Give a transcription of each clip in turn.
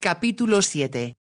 Capítulo 7.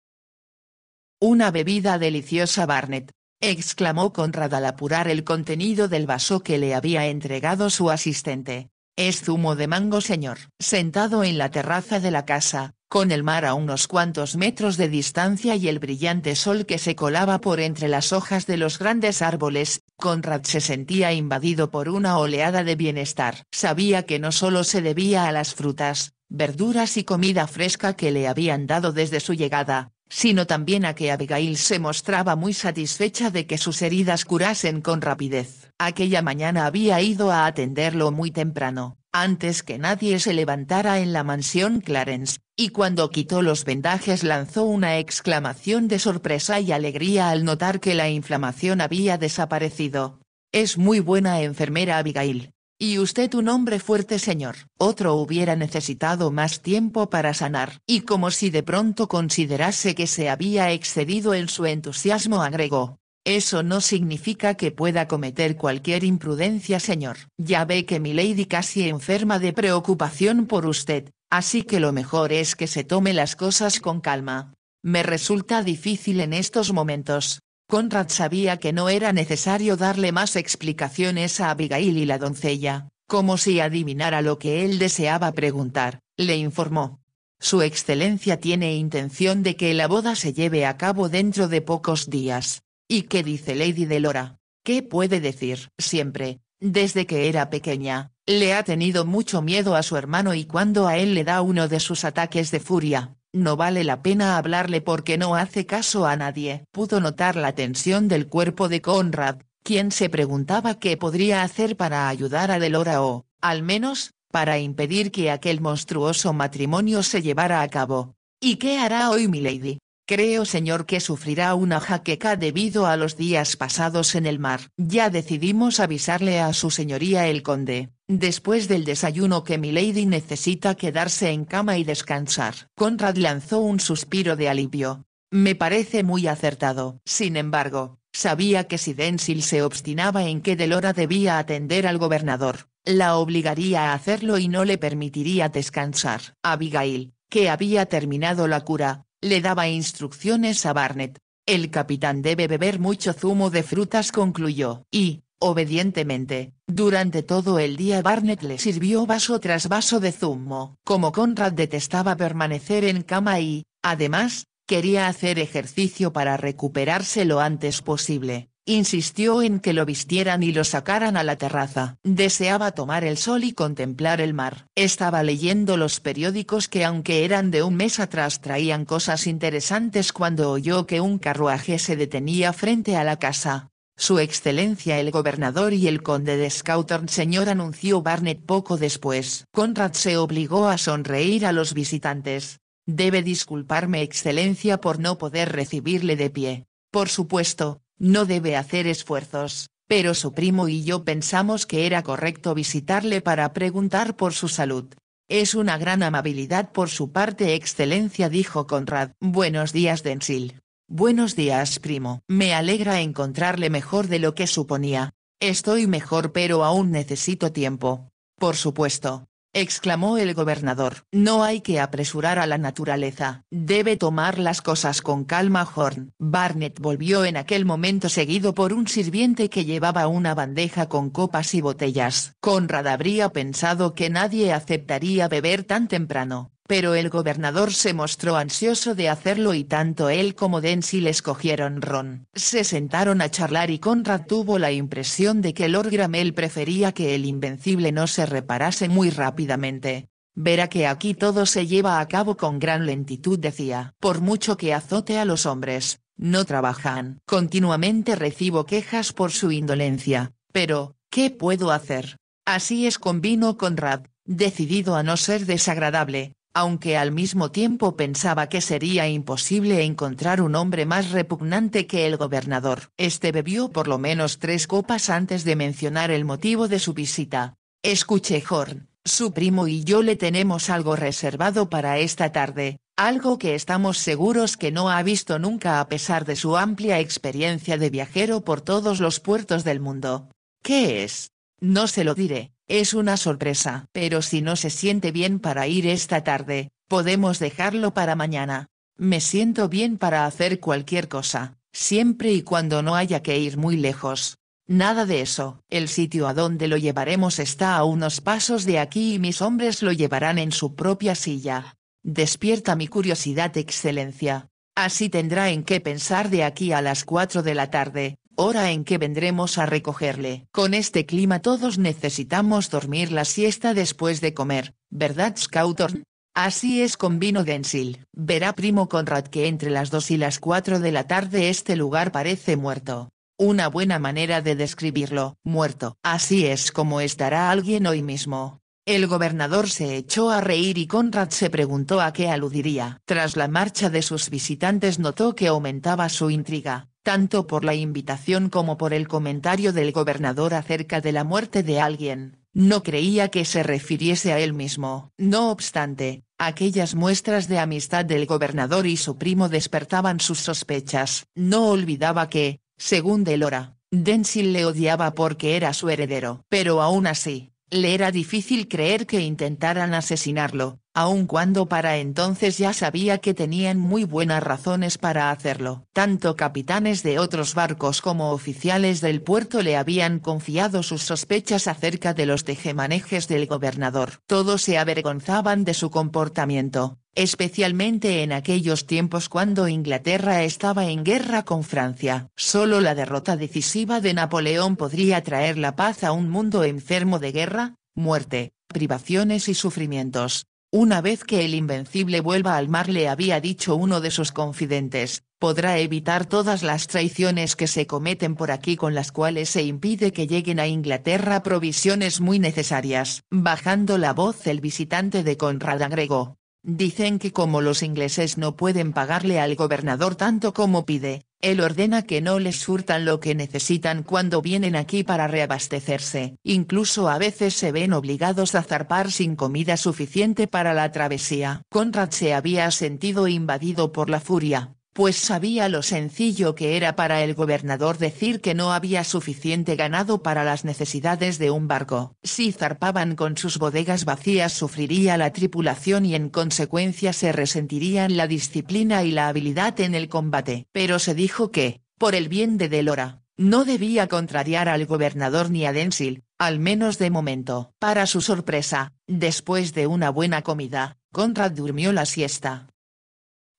Una bebida deliciosa Barnett, exclamó Conrad al apurar el contenido del vaso que le había entregado su asistente. Es zumo de mango señor. Sentado en la terraza de la casa, con el mar a unos cuantos metros de distancia y el brillante sol que se colaba por entre las hojas de los grandes árboles, Conrad se sentía invadido por una oleada de bienestar. Sabía que no solo se debía a las frutas, verduras y comida fresca que le habían dado desde su llegada, sino también a que Abigail se mostraba muy satisfecha de que sus heridas curasen con rapidez. Aquella mañana había ido a atenderlo muy temprano, antes que nadie se levantara en la mansión Clarence, y cuando quitó los vendajes lanzó una exclamación de sorpresa y alegría al notar que la inflamación había desaparecido. Es muy buena enfermera Abigail, y usted un hombre fuerte señor. Otro hubiera necesitado más tiempo para sanar. Y como si de pronto considerase que se había excedido en su entusiasmo agregó. Eso no significa que pueda cometer cualquier imprudencia señor. Ya ve que mi lady casi enferma de preocupación por usted, así que lo mejor es que se tome las cosas con calma. Me resulta difícil en estos momentos, Conrad sabía que no era necesario darle más explicaciones a Abigail y la doncella, como si adivinara lo que él deseaba preguntar, le informó. Su excelencia tiene intención de que la boda se lleve a cabo dentro de pocos días. ¿Y qué dice Lady Delora? ¿Qué puede decir? Siempre, desde que era pequeña, le ha tenido mucho miedo a su hermano y cuando a él le da uno de sus ataques de furia, no vale la pena hablarle porque no hace caso a nadie. Pudo notar la tensión del cuerpo de Conrad, quien se preguntaba qué podría hacer para ayudar a Delora o, al menos, para impedir que aquel monstruoso matrimonio se llevara a cabo. ¿Y qué hará hoy Milady? Creo señor que sufrirá una jaqueca debido a los días pasados en el mar. Ya decidimos avisarle a su señoría el conde, después del desayuno que mi lady necesita quedarse en cama y descansar. Conrad lanzó un suspiro de alivio. Me parece muy acertado. Sin embargo, sabía que si Densil se obstinaba en que Delora debía atender al gobernador, la obligaría a hacerlo y no le permitiría descansar. Abigail, que había terminado la cura, le daba instrucciones a Barnett. El capitán debe beber mucho zumo de frutas concluyó. Y, obedientemente, durante todo el día Barnett le sirvió vaso tras vaso de zumo. Como Conrad detestaba permanecer en cama y, además, quería hacer ejercicio para recuperarse lo antes posible, Insistió en que lo vistieran y lo sacaran a la terraza. Deseaba tomar el sol y contemplar el mar. Estaba leyendo los periódicos que aunque eran de un mes atrás traían cosas interesantes cuando oyó que un carruaje se detenía frente a la casa. Su excelencia el gobernador y el conde de Scouton, señor anunció Barnett poco después. Conrad se obligó a sonreír a los visitantes. Debe disculparme excelencia por no poder recibirle de pie. Por supuesto, no debe hacer esfuerzos, pero su primo y yo pensamos que era correcto visitarle para preguntar por su salud. Es una gran amabilidad por su parte, Excelencia, dijo Conrad. Buenos días, Densil. Buenos días, primo. Me alegra encontrarle mejor de lo que suponía. Estoy mejor, pero aún necesito tiempo. Por supuesto, exclamó el gobernador. No hay que apresurar a la naturaleza, debe tomar las cosas con calma Horn. Barnett volvió en aquel momento seguido por un sirviente que llevaba una bandeja con copas y botellas. Conrad habría pensado que nadie aceptaría beber tan temprano, pero el gobernador se mostró ansioso de hacerlo y tanto él como Densil les ron. Se sentaron a charlar y Conrad tuvo la impresión de que Lord Gramel prefería que el invencible no se reparase muy rápidamente. Verá que aquí todo se lleva a cabo con gran lentitud decía. Por mucho que azote a los hombres, no trabajan. Continuamente recibo quejas por su indolencia, pero, ¿qué puedo hacer? Así es convino Conrad, decidido a no ser desagradable, aunque al mismo tiempo pensaba que sería imposible encontrar un hombre más repugnante que el gobernador. Este bebió por lo menos tres copas antes de mencionar el motivo de su visita. Escuche Horn, su primo y yo le tenemos algo reservado para esta tarde, algo que estamos seguros que no ha visto nunca a pesar de su amplia experiencia de viajero por todos los puertos del mundo. ¿Qué es? No se lo diré. Es una sorpresa, pero si no se siente bien para ir esta tarde, podemos dejarlo para mañana. Me siento bien para hacer cualquier cosa, siempre y cuando no haya que ir muy lejos. Nada de eso, el sitio a donde lo llevaremos está a unos pasos de aquí y mis hombres lo llevarán en su propia silla. Despierta mi curiosidad, Excelencia. Así tendrá en qué pensar de aquí a las 4 de la tarde, hora en que vendremos a recogerle. Con este clima todos necesitamos dormir la siesta después de comer, ¿verdad Scoutorn? Así es con Vino densil. Verá primo Conrad que entre las 2 y las 4 de la tarde este lugar parece muerto. Una buena manera de describirlo, muerto. Así es como estará alguien hoy mismo. El gobernador se echó a reír y Conrad se preguntó a qué aludiría. Tras la marcha de sus visitantes notó que aumentaba su intriga, tanto por la invitación como por el comentario del gobernador acerca de la muerte de alguien, no creía que se refiriese a él mismo. No obstante, aquellas muestras de amistad del gobernador y su primo despertaban sus sospechas. No olvidaba que, según Delora, Denzil le odiaba porque era su heredero. Pero aún así, le era difícil creer que intentaran asesinarlo, aun cuando para entonces ya sabía que tenían muy buenas razones para hacerlo. Tanto capitanes de otros barcos como oficiales del puerto le habían confiado sus sospechas acerca de los tejemanejes del gobernador. Todos se avergonzaban de su comportamiento, especialmente en aquellos tiempos cuando Inglaterra estaba en guerra con Francia. Solo la derrota decisiva de Napoleón podría traer la paz a un mundo enfermo de guerra, muerte, privaciones y sufrimientos. Una vez que el Invencible vuelva al mar le había dicho uno de sus confidentes, podrá evitar todas las traiciones que se cometen por aquí con las cuales se impide que lleguen a Inglaterra provisiones muy necesarias. Bajando la voz el visitante de Conrad agregó, Dicen que como los ingleses no pueden pagarle al gobernador tanto como pide, él ordena que no les surtan lo que necesitan cuando vienen aquí para reabastecerse. Incluso a veces se ven obligados a zarpar sin comida suficiente para la travesía. Conrad se había sentido invadido por la furia, pues sabía lo sencillo que era para el gobernador decir que no había suficiente ganado para las necesidades de un barco. Si zarpaban con sus bodegas vacías sufriría la tripulación y en consecuencia se resentirían la disciplina y la habilidad en el combate. Pero se dijo que, por el bien de Delora, no debía contrariar al gobernador ni a Densil, al menos de momento. Para su sorpresa, después de una buena comida, Conrad durmió la siesta.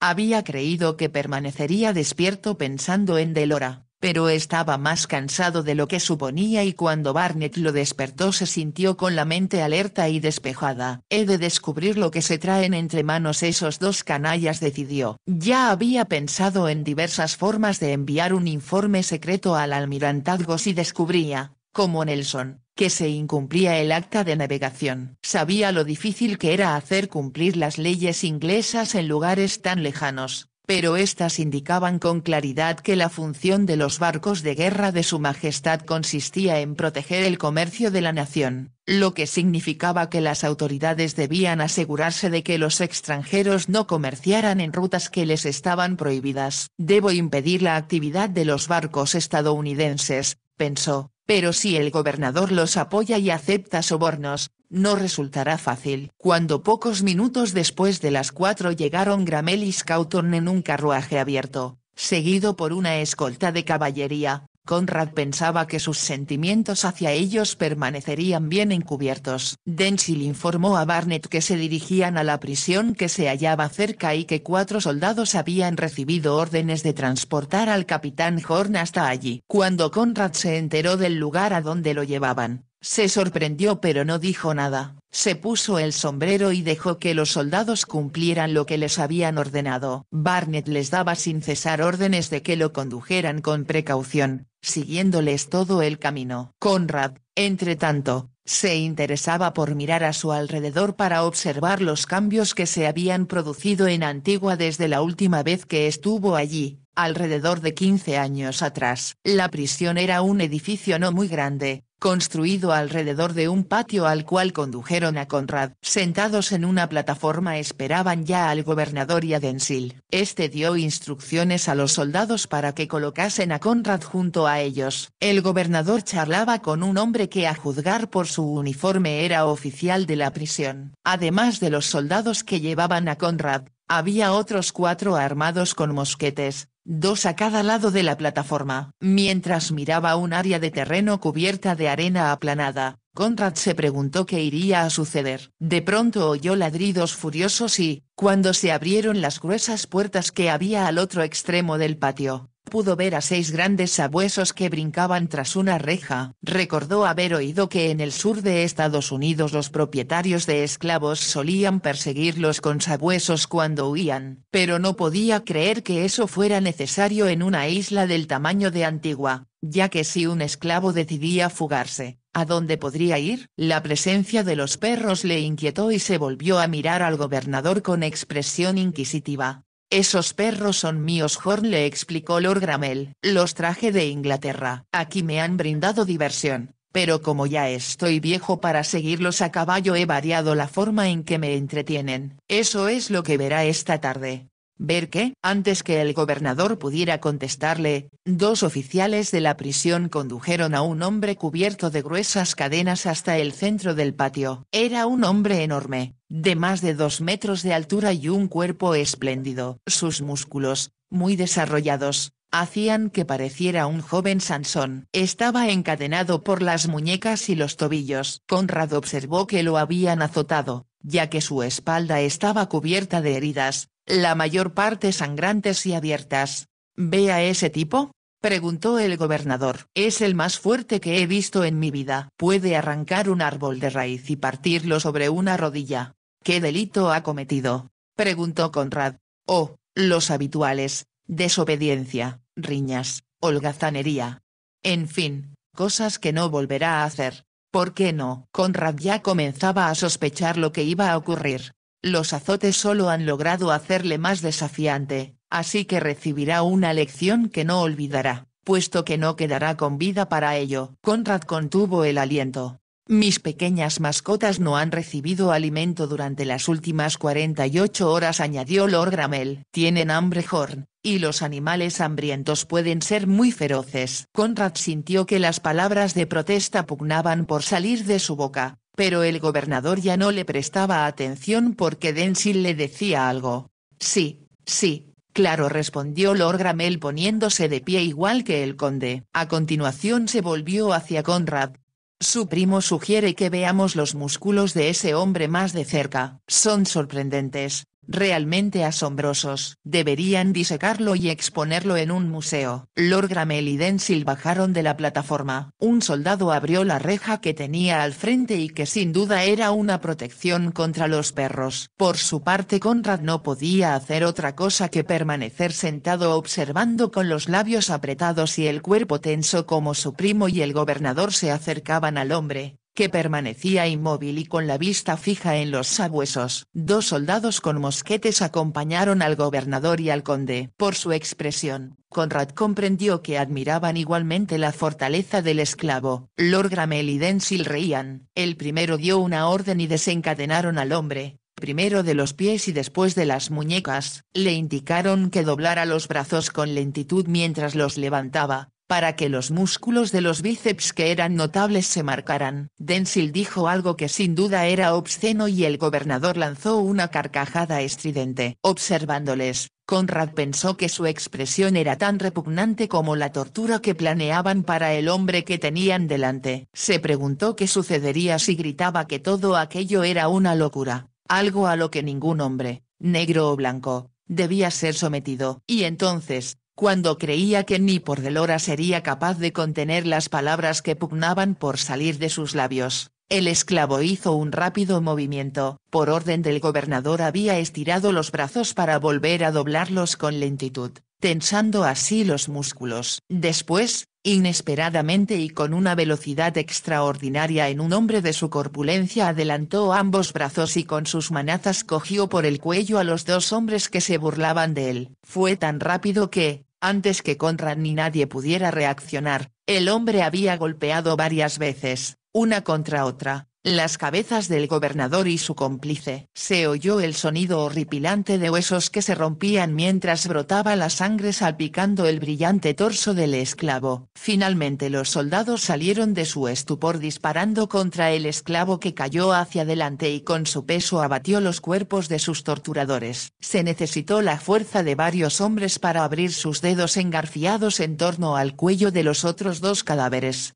Había creído que permanecería despierto pensando en Delora, pero estaba más cansado de lo que suponía y cuando Barnett lo despertó se sintió con la mente alerta y despejada. He de descubrir lo que se traen entre manos esos dos canallas decidió. Ya había pensado en diversas formas de enviar un informe secreto al almirantazgo si descubría, como Nelson, que se incumplía el acta de navegación. Sabía lo difícil que era hacer cumplir las leyes inglesas en lugares tan lejanos, pero éstas indicaban con claridad que la función de los barcos de guerra de Su Majestad consistía en proteger el comercio de la nación, lo que significaba que las autoridades debían asegurarse de que los extranjeros no comerciaran en rutas que les estaban prohibidas. Debo impedir la actividad de los barcos estadounidenses, pensó, pero si el gobernador los apoya y acepta sobornos, no resultará fácil. Cuando pocos minutos después de las cuatro llegaron Gramel y Scouton en un carruaje abierto, seguido por una escolta de caballería, Conrad pensaba que sus sentimientos hacia ellos permanecerían bien encubiertos. Denzil informó a Barnett que se dirigían a la prisión que se hallaba cerca y que cuatro soldados habían recibido órdenes de transportar al capitán Horn hasta allí. Cuando Conrad se enteró del lugar a donde lo llevaban, se sorprendió pero no dijo nada, se puso el sombrero y dejó que los soldados cumplieran lo que les habían ordenado. Barnett les daba sin cesar órdenes de que lo condujeran con precaución, siguiéndoles todo el camino. Conrad, entre tanto, se interesaba por mirar a su alrededor para observar los cambios que se habían producido en Antigua desde la última vez que estuvo allí, alrededor de 15 años atrás. La prisión era un edificio no muy grande, construido alrededor de un patio al cual condujeron a Conrad. Sentados en una plataforma esperaban ya al gobernador y a Densil. Este dio instrucciones a los soldados para que colocasen a Conrad junto a ellos. El gobernador charlaba con un hombre que a juzgar por su uniforme era oficial de la prisión. Además de los soldados que llevaban a Conrad, había otros cuatro armados con mosquetes, dos a cada lado de la plataforma. Mientras miraba un área de terreno cubierta de arena aplanada, Conrad se preguntó qué iría a suceder. De pronto oyó ladridos furiosos y, cuando se abrieron las gruesas puertas que había al otro extremo del patio, pudo ver a seis grandes sabuesos que brincaban tras una reja. Recordó haber oído que en el sur de Estados Unidos los propietarios de esclavos solían perseguirlos con sabuesos cuando huían, pero no podía creer que eso fuera necesario en una isla del tamaño de Antigua, ya que si un esclavo decidía fugarse, ¿a dónde podría ir? La presencia de los perros le inquietó y se volvió a mirar al gobernador con expresión inquisitiva. Esos perros son míos, Horn le explicó Lord Gramel. Los traje de Inglaterra. Aquí me han brindado diversión, pero como ya estoy viejo para seguirlos a caballo he variado la forma en que me entretienen. Eso es lo que verá esta tarde ver que, antes que el gobernador pudiera contestarle, dos oficiales de la prisión condujeron a un hombre cubierto de gruesas cadenas hasta el centro del patio. Era un hombre enorme, de más de dos metros de altura y un cuerpo espléndido. Sus músculos, muy desarrollados, hacían que pareciera un joven Sansón. Estaba encadenado por las muñecas y los tobillos. Conrad observó que lo habían azotado, ya que su espalda estaba cubierta de heridas, la mayor parte sangrantes y abiertas. ¿Ve a ese tipo? preguntó el gobernador. Es el más fuerte que he visto en mi vida. Puede arrancar un árbol de raíz y partirlo sobre una rodilla. ¿Qué delito ha cometido? preguntó Conrad. Oh, los habituales, desobediencia, riñas, holgazanería. En fin, cosas que no volverá a hacer. ¿Por qué no? Conrad ya comenzaba a sospechar lo que iba a ocurrir los azotes solo han logrado hacerle más desafiante, así que recibirá una lección que no olvidará, puesto que no quedará con vida para ello. Conrad contuvo el aliento. Mis pequeñas mascotas no han recibido alimento durante las últimas 48 horas, añadió Lord Grammel. Tienen hambre, Horn, y los animales hambrientos pueden ser muy feroces. Conrad sintió que las palabras de protesta pugnaban por salir de su boca, pero el gobernador ya no le prestaba atención porque Denzil le decía algo. Sí, sí, claro respondió Lord Gramel poniéndose de pie igual que el conde. A continuación se volvió hacia Conrad. Su primo sugiere que veamos los músculos de ese hombre más de cerca. Son sorprendentes, realmente asombrosos. Deberían disecarlo y exponerlo en un museo. Lord Gramel y Denzil bajaron de la plataforma. Un soldado abrió la reja que tenía al frente y que sin duda era una protección contra los perros. Por su parte Conrad no podía hacer otra cosa que permanecer sentado observando con los labios apretados y el cuerpo tenso como su primo y el gobernador se acercaban al hombre que permanecía inmóvil y con la vista fija en los sabuesos. Dos soldados con mosquetes acompañaron al gobernador y al conde. Por su expresión, Conrad comprendió que admiraban igualmente la fortaleza del esclavo. Lord Gramel y Densil reían. El primero dio una orden y desencadenaron al hombre, primero de los pies y después de las muñecas, le indicaron que doblara los brazos con lentitud mientras los levantaba, para que los músculos de los bíceps que eran notables se marcaran. Denzil dijo algo que sin duda era obsceno y el gobernador lanzó una carcajada estridente. Observándoles, Conrad pensó que su expresión era tan repugnante como la tortura que planeaban para el hombre que tenían delante. Se preguntó qué sucedería si gritaba que todo aquello era una locura, algo a lo que ningún hombre, negro o blanco, debía ser sometido. Y entonces, cuando creía que ni por Delora sería capaz de contener las palabras que pugnaban por salir de sus labios. El esclavo hizo un rápido movimiento, por orden del gobernador había estirado los brazos para volver a doblarlos con lentitud, tensando así los músculos. Después, inesperadamente y con una velocidad extraordinaria en un hombre de su corpulencia adelantó ambos brazos y con sus manazas cogió por el cuello a los dos hombres que se burlaban de él. Fue tan rápido que, antes que Conrad ni nadie pudiera reaccionar, el hombre había golpeado varias veces, una contra otra, las cabezas del gobernador y su cómplice. Se oyó el sonido horripilante de huesos que se rompían mientras brotaba la sangre salpicando el brillante torso del esclavo. Finalmente los soldados salieron de su estupor disparando contra el esclavo que cayó hacia adelante y con su peso abatió los cuerpos de sus torturadores. Se necesitó la fuerza de varios hombres para abrir sus dedos engarfiados en torno al cuello de los otros dos cadáveres.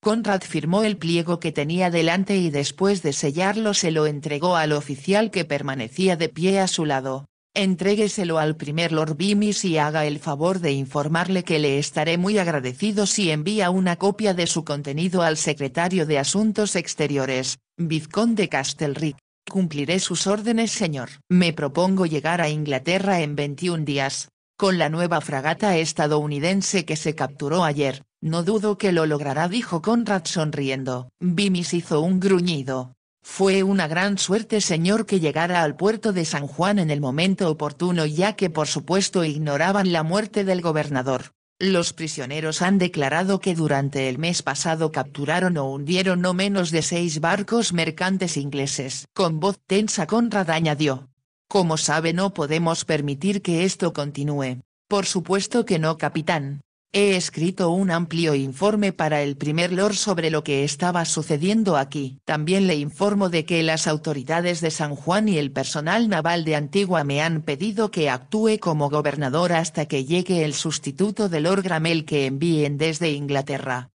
Conrad firmó el pliego que tenía delante y después de sellarlo se lo entregó al oficial que permanecía de pie a su lado. Entrégueselo al primer Lord Bimis y haga el favor de informarle que le estaré muy agradecido si envía una copia de su contenido al secretario de Asuntos Exteriores, Vizconde Castelric. Cumpliré sus órdenes, señor. Me propongo llegar a Inglaterra en 21 días, con la nueva fragata estadounidense que se capturó ayer, no dudo que lo logrará, dijo Conrad sonriendo. Bimis hizo un gruñido. Fue una gran suerte señor que llegara al puerto de San Juan en el momento oportuno ya que por supuesto ignoraban la muerte del gobernador. Los prisioneros han declarado que durante el mes pasado capturaron o hundieron no menos de seis barcos mercantes ingleses. Con voz tensa Conrad añadió. Como sabe no podemos permitir que esto continúe. Por supuesto que no capitán, He escrito un amplio informe para el primer Lord sobre lo que estaba sucediendo aquí. También le informo de que las autoridades de San Juan y el personal naval de Antigua me han pedido que actúe como gobernador hasta que llegue el sustituto de Lord Gramel que envíen desde Inglaterra.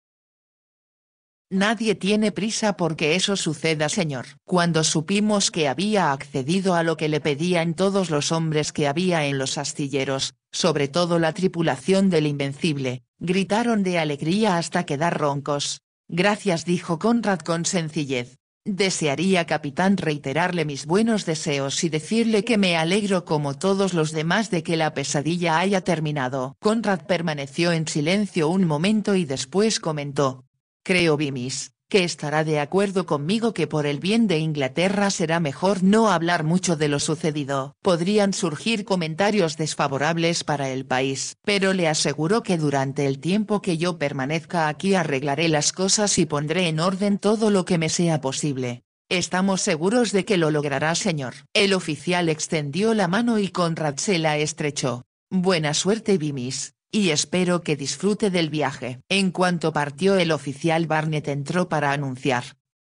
Nadie tiene prisa porque eso suceda, señor. Cuando supimos que había accedido a lo que le pedían todos los hombres que había en los astilleros, sobre todo la tripulación del Invencible, gritaron de alegría hasta quedar roncos. Gracias, dijo Conrad con sencillez. Desearía, capitán, reiterarle mis buenos deseos y decirle que me alegro como todos los demás de que la pesadilla haya terminado. Conrad permaneció en silencio un momento y después comentó, Creo Bimis, que estará de acuerdo conmigo que por el bien de Inglaterra será mejor no hablar mucho de lo sucedido. Podrían surgir comentarios desfavorables para el país, pero le aseguro que durante el tiempo que yo permanezca aquí arreglaré las cosas y pondré en orden todo lo que me sea posible. Estamos seguros de que lo logrará, señor. El oficial extendió la mano y Conrad se la estrechó. Buena suerte, Bimis y espero que disfrute del viaje. En cuanto partió el oficial Barnett entró para anunciar.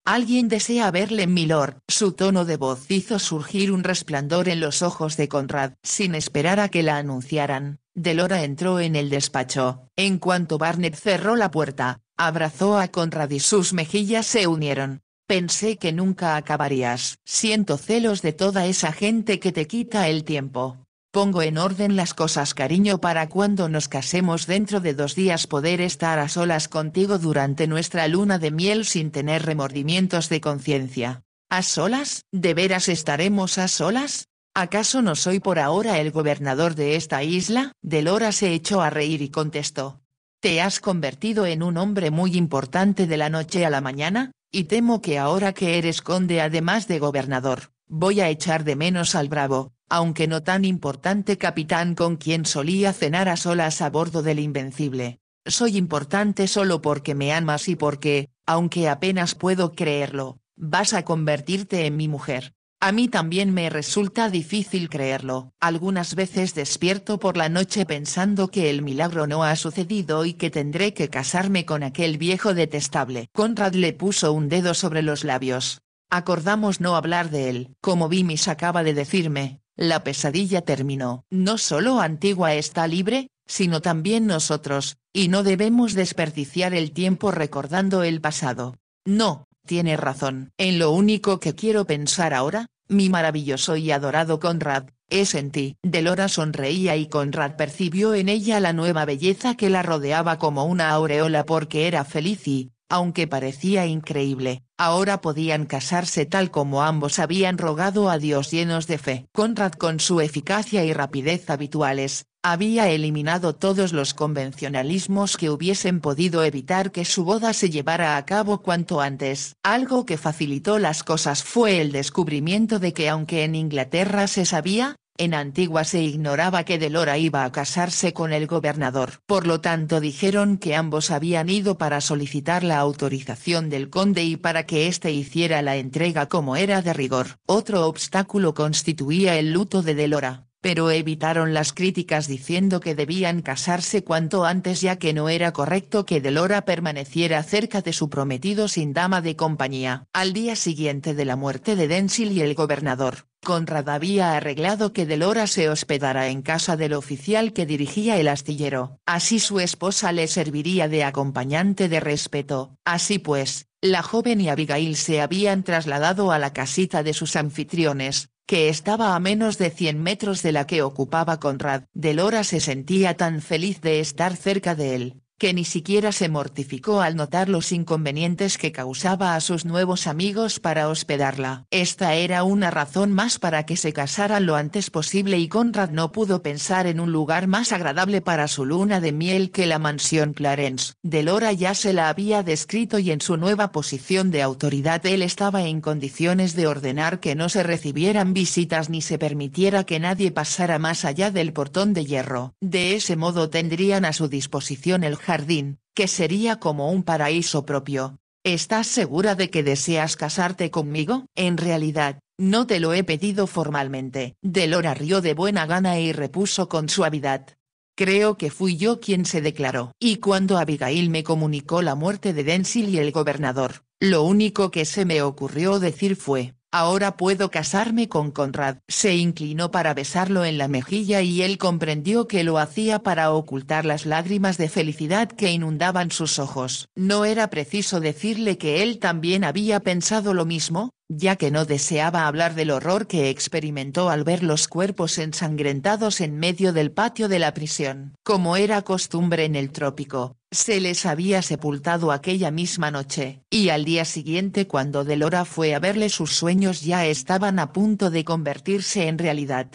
Alguien desea verle, milord. Su tono de voz hizo surgir un resplandor en los ojos de Conrad. Sin esperar a que la anunciaran, Delora entró en el despacho. En cuanto Barnett cerró la puerta, abrazó a Conrad y sus mejillas se unieron. Pensé que nunca acabarías. Siento celos de toda esa gente que te quita el tiempo. Pongo en orden las cosas cariño para cuando nos casemos dentro de dos días poder estar a solas contigo durante nuestra luna de miel sin tener remordimientos de conciencia. ¿A solas? ¿De veras estaremos a solas? ¿Acaso no soy por ahora el gobernador de esta isla? Delora se echó a reír y contestó. Te has convertido en un hombre muy importante de la noche a la mañana, y temo que ahora que eres conde además de gobernador, Voy a echar de menos al bravo, aunque no tan importante capitán con quien solía cenar a solas a bordo del Invencible. Soy importante solo porque me amas y porque, aunque apenas puedo creerlo, vas a convertirte en mi mujer. A mí también me resulta difícil creerlo. Algunas veces despierto por la noche pensando que el milagro no ha sucedido y que tendré que casarme con aquel viejo detestable. Conrad le puso un dedo sobre los labios. Acordamos no hablar de él. Como Vimis acaba de decirme, la pesadilla terminó. No solo Antigua está libre, sino también nosotros, y no debemos desperdiciar el tiempo recordando el pasado. No, tiene razón. En lo único que quiero pensar ahora, mi maravilloso y adorado Conrad, es en ti. Delora sonreía y Conrad percibió en ella la nueva belleza que la rodeaba como una aureola porque era feliz y, aunque parecía increíble, ahora podían casarse tal como ambos habían rogado a Dios llenos de fe. Conrad con su eficacia y rapidez habituales, había eliminado todos los convencionalismos que hubiesen podido evitar que su boda se llevara a cabo cuanto antes. Algo que facilitó las cosas fue el descubrimiento de que aunque en Inglaterra se sabía, en Antigua se ignoraba que Delora iba a casarse con el gobernador. Por lo tanto dijeron que ambos habían ido para solicitar la autorización del conde y para que éste hiciera la entrega como era de rigor. Otro obstáculo constituía el luto de Delora pero evitaron las críticas diciendo que debían casarse cuanto antes ya que no era correcto que Delora permaneciera cerca de su prometido sin dama de compañía. Al día siguiente de la muerte de Densil y el gobernador, Conrad había arreglado que Delora se hospedara en casa del oficial que dirigía el astillero, así su esposa le serviría de acompañante de respeto. Así pues, la joven y Abigail se habían trasladado a la casita de sus anfitriones, que estaba a menos de 100 metros de la que ocupaba Conrad. Delora se sentía tan feliz de estar cerca de él, que ni siquiera se mortificó al notar los inconvenientes que causaba a sus nuevos amigos para hospedarla. Esta era una razón más para que se casaran lo antes posible y Conrad no pudo pensar en un lugar más agradable para su luna de miel que la mansión Clarence. Delora ya se la había descrito y en su nueva posición de autoridad él estaba en condiciones de ordenar que no se recibieran visitas ni se permitiera que nadie pasara más allá del portón de hierro. De ese modo tendrían a su disposición el jardín, que sería como un paraíso propio. ¿Estás segura de que deseas casarte conmigo? En realidad, no te lo he pedido formalmente. Delora rió de buena gana y repuso con suavidad. Creo que fui yo quien se declaró. Y cuando Abigail me comunicó la muerte de Denzil y el gobernador, lo único que se me ocurrió decir fue, Ahora puedo casarme con Conrad. Se inclinó para besarlo en la mejilla y él comprendió que lo hacía para ocultar las lágrimas de felicidad que inundaban sus ojos. No era preciso decirle que él también había pensado lo mismo, ya que no deseaba hablar del horror que experimentó al ver los cuerpos ensangrentados en medio del patio de la prisión. Como era costumbre en el trópico, se les había sepultado aquella misma noche, y al día siguiente cuando Delora fue a verle sus sueños ya estaban a punto de convertirse en realidad.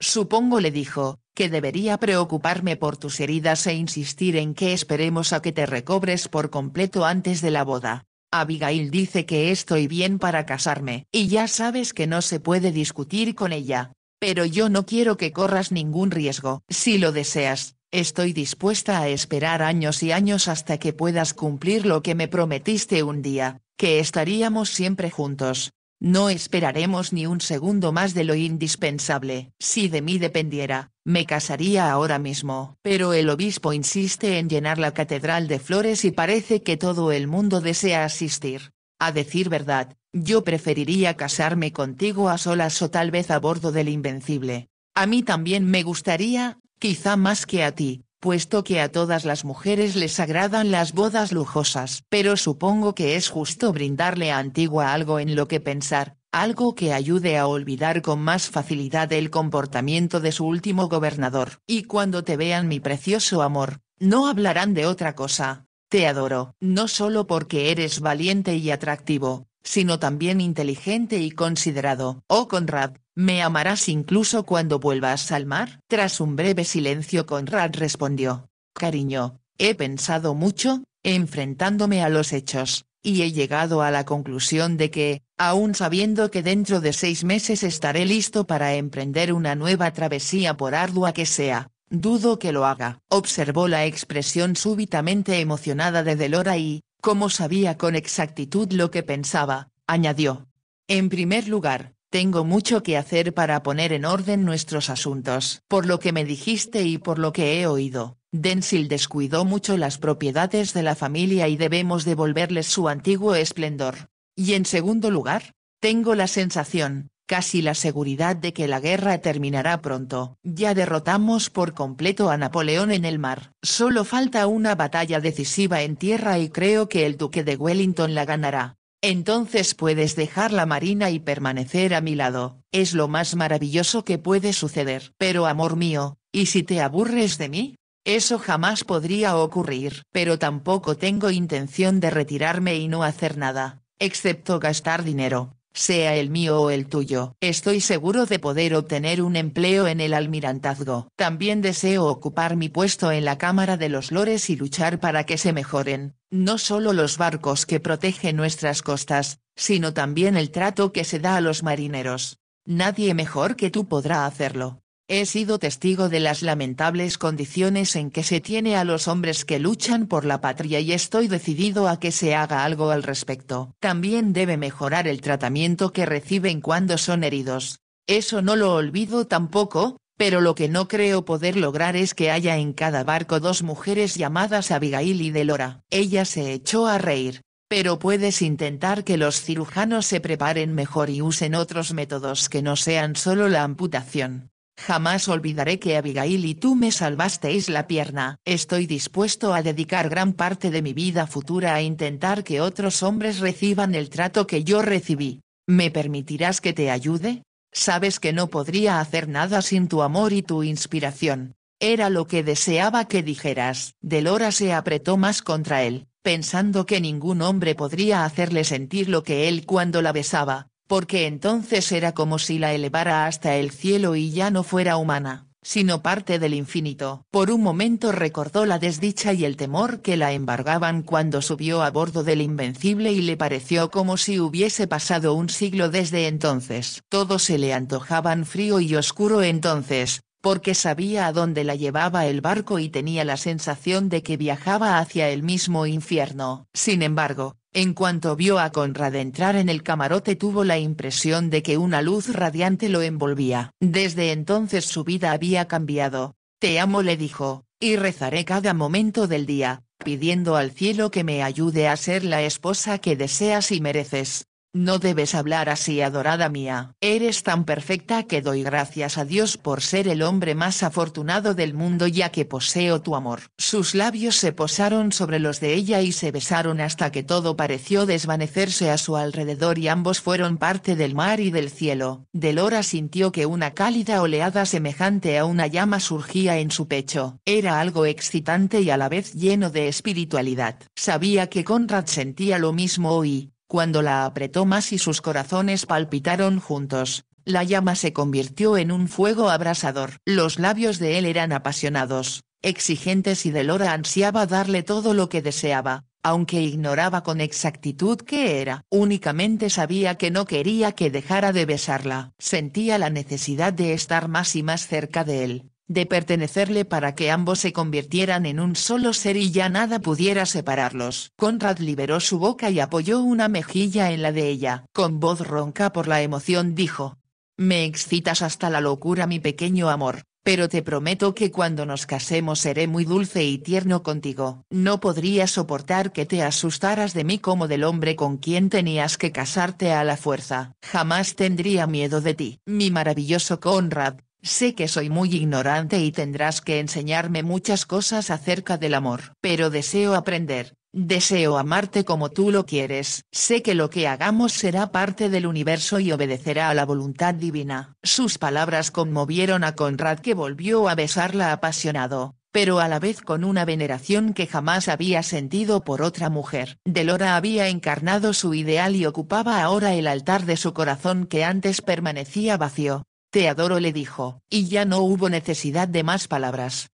Supongo le dijo, que debería preocuparme por tus heridas e insistir en que esperemos a que te recobres por completo antes de la boda. Abigail dice que estoy bien para casarme, y ya sabes que no se puede discutir con ella. Pero yo no quiero que corras ningún riesgo. Si lo deseas, estoy dispuesta a esperar años y años hasta que puedas cumplir lo que me prometiste un día, que estaríamos siempre juntos. No esperaremos ni un segundo más de lo indispensable. Si de mí dependiera, me casaría ahora mismo. Pero el obispo insiste en llenar la catedral de flores y parece que todo el mundo desea asistir. A decir verdad, yo preferiría casarme contigo a solas o tal vez a bordo del Invencible. A mí también me gustaría, quizá más que a ti, puesto que a todas las mujeres les agradan las bodas lujosas, pero supongo que es justo brindarle a Antigua algo en lo que pensar, algo que ayude a olvidar con más facilidad el comportamiento de su último gobernador. Y cuando te vean mi precioso amor, no hablarán de otra cosa. Te adoro, no solo porque eres valiente y atractivo, sino también inteligente y considerado. Oh Conrad, me amarás incluso cuando vuelvas al mar. Tras un breve silencio Conrad respondió, Cariño, he pensado mucho, enfrentándome a los hechos, y he llegado a la conclusión de que, aún sabiendo que dentro de seis meses estaré listo para emprender una nueva travesía por ardua que sea, dudo que lo haga. Observó la expresión súbitamente emocionada de Delora y, como sabía con exactitud lo que pensaba, añadió. En primer lugar, tengo mucho que hacer para poner en orden nuestros asuntos. Por lo que me dijiste y por lo que he oído, Denzil descuidó mucho las propiedades de la familia y debemos devolverles su antiguo esplendor. Y en segundo lugar, tengo la sensación, casi la seguridad de que la guerra terminará pronto. Ya derrotamos por completo a Napoleón en el mar. Solo falta una batalla decisiva en tierra y creo que el duque de Wellington la ganará. Entonces puedes dejar la marina y permanecer a mi lado, es lo más maravilloso que puede suceder. Pero amor mío, ¿y si te aburres de mí? Eso jamás podría ocurrir, pero tampoco tengo intención de retirarme y no hacer nada, excepto gastar dinero sea el mío o el tuyo. Estoy seguro de poder obtener un empleo en el almirantazgo. También deseo ocupar mi puesto en la Cámara de los Lores y luchar para que se mejoren, no solo los barcos que protegen nuestras costas, sino también el trato que se da a los marineros. Nadie mejor que tú podrá hacerlo. He sido testigo de las lamentables condiciones en que se tiene a los hombres que luchan por la patria y estoy decidido a que se haga algo al respecto. También debe mejorar el tratamiento que reciben cuando son heridos. Eso no lo olvido tampoco, pero lo que no creo poder lograr es que haya en cada barco dos mujeres llamadas Abigail y Delora. Ella se echó a reír. Pero puedes intentar que los cirujanos se preparen mejor y usen otros métodos que no sean solo la amputación. Jamás olvidaré que Abigail y tú me salvasteis la pierna. Estoy dispuesto a dedicar gran parte de mi vida futura a intentar que otros hombres reciban el trato que yo recibí. ¿Me permitirás que te ayude? Sabes que no podría hacer nada sin tu amor y tu inspiración. Era lo que deseaba que dijeras. Delora se apretó más contra él, pensando que ningún hombre podría hacerle sentir lo que él cuando la besaba, porque entonces era como si la elevara hasta el cielo y ya no fuera humana, sino parte del infinito. Por un momento recordó la desdicha y el temor que la embargaban cuando subió a bordo del Invencible y le pareció como si hubiese pasado un siglo desde entonces. Todo se le antojaban frío y oscuro entonces, porque sabía a dónde la llevaba el barco y tenía la sensación de que viajaba hacia el mismo infierno. Sin embargo, en cuanto vio a Conrad entrar en el camarote tuvo la impresión de que una luz radiante lo envolvía. Desde entonces su vida había cambiado. Te amo le dijo, y rezaré cada momento del día, pidiendo al cielo que me ayude a ser la esposa que deseas y mereces. No debes hablar así, adorada mía. Eres tan perfecta que doy gracias a Dios por ser el hombre más afortunado del mundo ya que poseo tu amor. Sus labios se posaron sobre los de ella y se besaron hasta que todo pareció desvanecerse a su alrededor y ambos fueron parte del mar y del cielo. Delora sintió que una cálida oleada semejante a una llama surgía en su pecho. Era algo excitante y a la vez lleno de espiritualidad. Sabía que Conrad sentía lo mismo y… Cuando la apretó más y sus corazones palpitaron juntos, la llama se convirtió en un fuego abrasador. Los labios de él eran apasionados, exigentes y Delora ansiaba darle todo lo que deseaba, aunque ignoraba con exactitud qué era. Únicamente sabía que no quería que dejara de besarla. Sentía la necesidad de estar más y más cerca de él, de pertenecerle para que ambos se convirtieran en un solo ser y ya nada pudiera separarlos. Conrad liberó su boca y apoyó una mejilla en la de ella. Con voz ronca por la emoción dijo. Me excitas hasta la locura mi pequeño amor, pero te prometo que cuando nos casemos seré muy dulce y tierno contigo. No podría soportar que te asustaras de mí como del hombre con quien tenías que casarte a la fuerza. Jamás tendría miedo de ti. Mi maravilloso Conrad, Sé que soy muy ignorante y tendrás que enseñarme muchas cosas acerca del amor, pero deseo aprender, deseo amarte como tú lo quieres. Sé que lo que hagamos será parte del universo y obedecerá a la voluntad divina. Sus palabras conmovieron a Conrad que volvió a besarla apasionado, pero a la vez con una veneración que jamás había sentido por otra mujer. Delora había encarnado su ideal y ocupaba ahora el altar de su corazón que antes permanecía vacío. Te adoro le dijo, y ya no hubo necesidad de más palabras.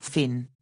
Fin.